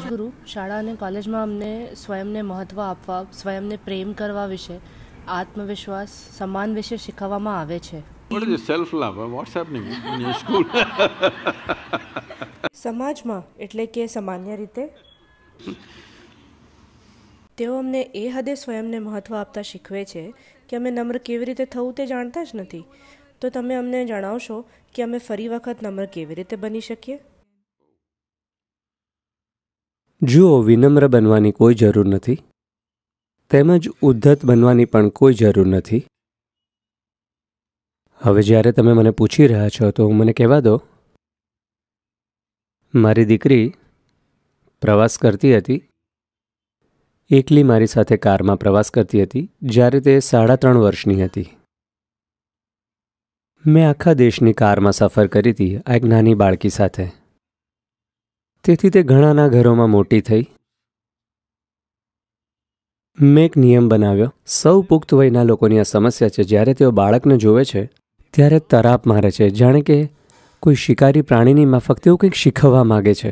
સદગુરુ શાળા અને કોલેજમાં અમને સ્વયંને મહત્વ આપવા સ્વયંને પ્રેમ કરવા વિશે આત્મવિશ્વાસ સમાન વિશે શીખવવામાં આવે છે સમાજમાં એટલે કે સામાન્ય રીતે તેઓ અમને એ હદે સ્વયંને મહત્વ આપતા શીખવે છે કે અમે નમ્ર કેવી રીતે થવું તે જાણતા જ નથી તો તમે અમને જણાવશો કે અમે ફરી વખત નમ્ર કેવી રીતે બની શકીએ જુઓ વિનમ્ર બનવાની કોઈ જરૂર નથી તેમજ ઉદ્ધત બનવાની પણ કોઈ જરૂર નથી હવે જ્યારે તમે મને પૂછી રહ્યા છો તો હું મને કહેવા દો મારી દીકરી પ્રવાસ કરતી હતી એકલી મારી સાથે કારમાં પ્રવાસ કરતી હતી જ્યારે તે સાડા ત્રણ વર્ષની હતી મેં આખા દેશની કારમાં સફર કરી હતી આ એક નાની બાળકી સાથે તેથી તે ઘણાના ઘરોમાં મોટી થઈ મેં એક નિયમ બનાવ્યો સૌ પુખ્ત વયના લોકોની આ સમસ્યા છે જ્યારે તેઓ બાળકને જોવે છે ત્યારે તરાપ મારે છે જાણે કે કોઈ શિકારી પ્રાણીની માફક તેઓ કંઈક શીખવવા માગે છે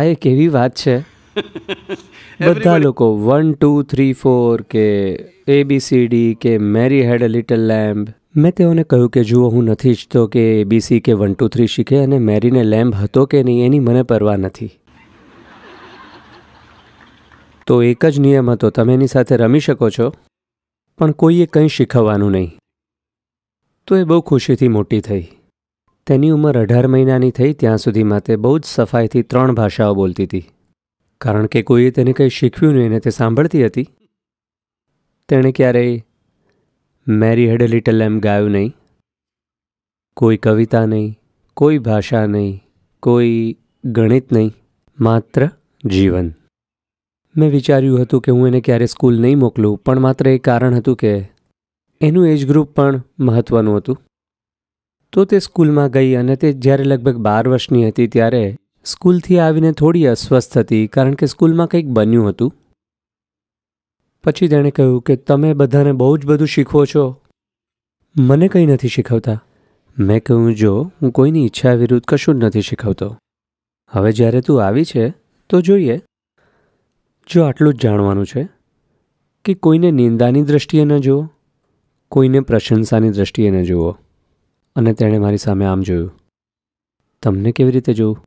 આ એક એવી વાત છે બધા લોકો વન ટુ થ્રી ફોર કે એબીસીડી કે મેરી હેડ અ લિટલ લેમ્બ મેં તેઓને કહ્યું કે જુઓ હું નથી ઈચ્છતો કે એબીસી કે વન ટુ થ્રી શીખે અને મેરીને લેમ્બ હતો કે નહીં એની મને પરવા નથી તો એક જ નિયમ હતો તમે એની સાથે રમી શકો છો પણ કોઈએ કંઈ શીખવવાનું નહીં તો એ બહુ ખુશીથી મોટી થઈ તેની ઉંમર અઢાર મહિનાની થઈ ત્યાં સુધી તે બહુ જ સફાઈથી ત્રણ ભાષાઓ બોલતી હતી કારણ કે કોઈએ તેને કંઈ શીખવ્યું નહીં અને તે સાંભળતી હતી તેણે ક્યારેય મેરી હેડ લિટલ એમ ગાયું નહીં કોઈ કવિતા નહીં કોઈ ભાષા નહીં કોઈ ગણિત નહીં માત્ર જીવન મેં વિચાર્યું હતું કે હું એને ક્યારે સ્કૂલ નહીં મોકલું પણ માત્ર એ કારણ હતું કે એનું એજ ગ્રુપ પણ મહત્ત્વનું હતું તો તે સ્કૂલમાં ગઈ અને તે જ્યારે લગભગ બાર વર્ષની હતી ત્યારે સ્કૂલથી આવીને થોડી અસ્વસ્થ હતી કારણ કે સ્કૂલમાં કંઈક બન્યું હતું પછી તેણે કહ્યું કે તમે બધાને બહુ જ બધું શીખવો છો મને કંઈ નથી શીખવતા મેં કહ્યું જો હું કોઈની ઈચ્છા વિરુદ્ધ કશું જ નથી શીખવતો હવે જ્યારે તું આવી છે તો જોઈએ જો આટલું જ જાણવાનું છે કે કોઈને નિંદાની દ્રષ્ટિએ ન જુઓ કોઈને પ્રશંસાની દ્રષ્ટિએ ન જુઓ અને તેણે મારી સામે આમ જોયું તમને કેવી રીતે જોવું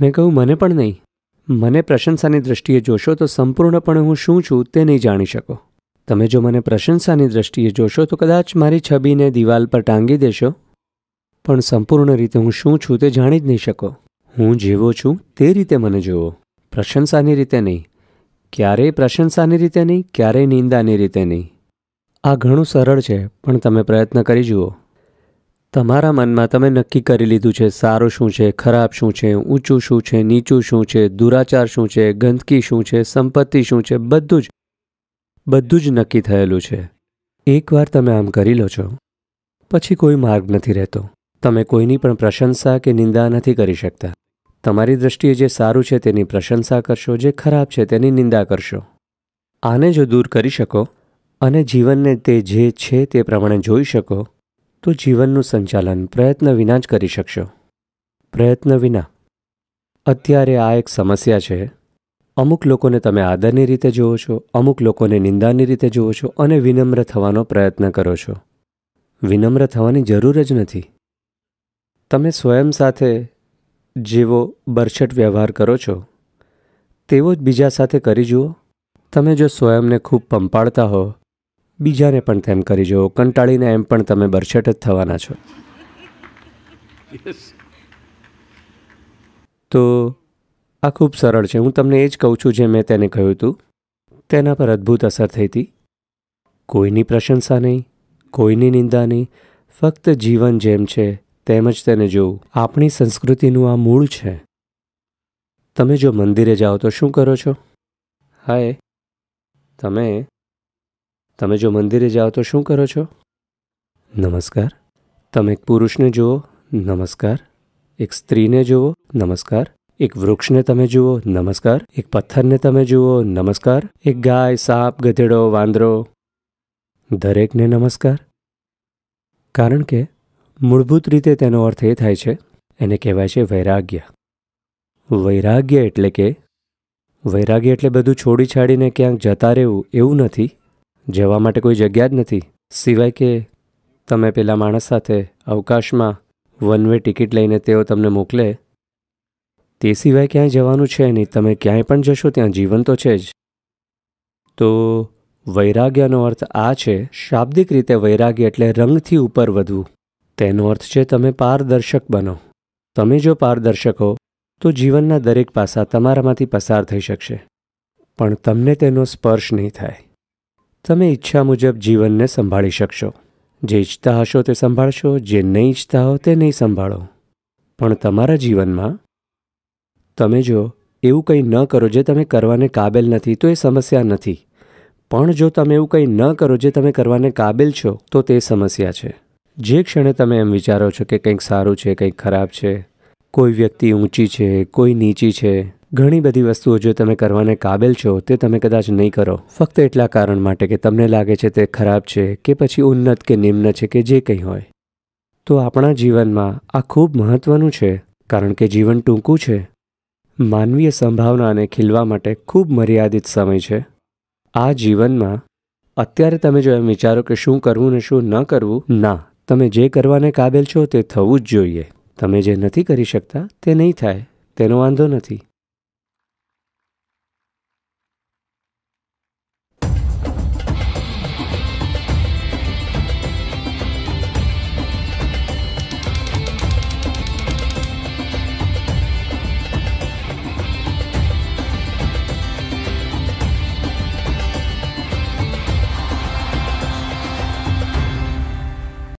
મેં કહ્યું મને પણ નહીં મને પ્રશંસાની દ્રષ્ટિએ જોશો તો સંપૂર્ણપણે હું શું છું તે નહીં જાણી શકો તમે જો મને પ્રશંસાની દ્રષ્ટિએ જોશો તો કદાચ મારી છબીને દિવાલ પર ટાંગી દેશો પણ સંપૂર્ણ રીતે હું શું છું તે જાણી જ નહીં શકો હું જેવો છું તે રીતે મને જુઓ પ્રશંસાની રીતે નહીં ક્યારેય પ્રશંસાની રીતે નહીં ક્યારેય નિંદાની રીતે નહીં આ ઘણું સરળ છે પણ તમે પ્રયત્ન કરી જુઓ તમારા મનમાં તમે નક્કી કરી લીધું છે સારું શું છે ખરાબ શું છે ઊંચું શું છે નીચું શું છે દુરાચાર શું છે ગંદકી શું છે સંપત્તિ શું છે બધું જ બધું જ નક્કી થયેલું છે એકવાર તમે આમ કરી લો છો પછી કોઈ માર્ગ નથી રહેતો તમે કોઈની પણ પ્રશંસા કે નિંદા નથી કરી શકતા તમારી દ્રષ્ટિએ જે સારું છે તેની પ્રશંસા કરશો જે ખરાબ છે તેની નિંદા કરશો આને જો દૂર કરી શકો અને જીવનને તે જે છે તે પ્રમાણે જોઈ શકો તો જીવનનું સંચાલન પ્રયત્ન વિના જ કરી શકશો પ્રયત્ન વિના અત્યારે આ એક સમસ્યા છે અમુક લોકોને તમે આદરની રીતે જુઓ છો અમુક લોકોને નિંદાની રીતે જુઓ છો અને વિનમ્ર થવાનો પ્રયત્ન કરો છો વિનમ્ર થવાની જરૂર જ નથી તમે સ્વયં સાથે જેવો બરછટ વ્યવહાર કરો છો તેવો જ બીજા સાથે કરી જુઓ તમે જો સ્વયંને ખૂબ પંપાળતા હો બીજાને પણ તેમ કરી જુઓ કંટાળીને એમ પણ તમે બરછટ જ થવાના છો તો આ ખૂબ સરળ છે હું તમને એ જ કહું છું જે મેં તેને કહ્યું હતું તેના પર અદ્ભુત અસર થઈ હતી કોઈની પ્રશંસા નહીં કોઈની નિંદા નહીં ફક્ત જીવન જેમ છે તેમ જ તેને જોવું આપણી સંસ્કૃતિનું આ મૂળ છે તમે જો મંદિરે જાઓ તો શું કરો છો હાય તમે તમે જો મંદિરે જાઓ તો શું કરો છો નમસ્કાર તમે એક પુરુષને જુઓ નમસ્કાર એક સ્ત્રીને જુઓ નમસ્કાર એક વૃક્ષને તમે જુઓ નમસ્કાર એક પથ્થરને તમે જુઓ નમસ્કાર એક ગાય સાપ ગધેડો વાંદરો દરેકને નમસ્કાર કારણ કે મૂળભૂત રીતે તેનો અર્થ એ થાય છે એને કહેવાય છે વૈરાગ્ય વૈરાગ્ય એટલે કે વૈરાગ્ય એટલે બધું છોડી છાડીને ક્યાંક જતા રહેવું એવું નથી જવા માટે કોઈ જગ્યા જ નથી સિવાય કે તમે પેલા માણસ સાથે અવકાશમાં વન વે ટિકિટ લઈને તેઓ તમને મોકલે તે સિવાય ક્યાંય જવાનું છે નહીં તમે ક્યાંય પણ જશો ત્યાં જીવન તો છે જ તો વૈરાગ્યનો અર્થ આ છે શાબ્દિક રીતે વૈરાગ્ય એટલે રંગથી ઉપર વધવું તેનો અર્થ છે તમે પારદર્શક બનો તમે જો પારદર્શક હો તો જીવનના દરેક પાસા તમારામાંથી પસાર થઈ શકશે પણ તમને તેનો સ્પર્શ નહીં થાય તમે ઈચ્છા મુજબ જીવનને સંભાળી શકશો જે ઈચ્છતા હશો તે સંભાળશો જે નહીં ઈચ્છતા હો તે નહીં સંભાળો પણ તમારા જીવનમાં તમે જો એવું કંઈ ન કરો જે તમે કરવાને કાબેલ નથી તો એ સમસ્યા નથી પણ જો તમે એવું કંઈ ન કરો જે તમે કરવાને કાબેલ છો તો તે સમસ્યા છે જે ક્ષણે તમે એમ વિચારો છો કે કંઈક સારું છે કંઈક ખરાબ છે કોઈ વ્યક્તિ ઊંચી છે કોઈ નીચી છે ઘણી બધી વસ્તુઓ જો તમે કરવાને કાબેલ છો તે તમે કદાચ નહીં કરો ફક્ત એટલા કારણ માટે કે તમને લાગે છે તે ખરાબ છે કે પછી ઉન્નત કે નિમ્ન છે કે જે કંઈ હોય તો આપણા જીવનમાં આ ખૂબ મહત્ત્વનું છે કારણ કે જીવન ટૂંકું છે માનવીય સંભાવનાને ખીલવા માટે ખૂબ મર્યાદિત સમય છે આ જીવનમાં અત્યારે તમે જો એમ વિચારો કે શું કરવું ને શું ન કરવું ના તમે જે કરવાને કાબેલ છો તે થવું જ જોઈએ તમે જે નથી કરી શકતા તે નહીં થાય તેનો વાંધો નથી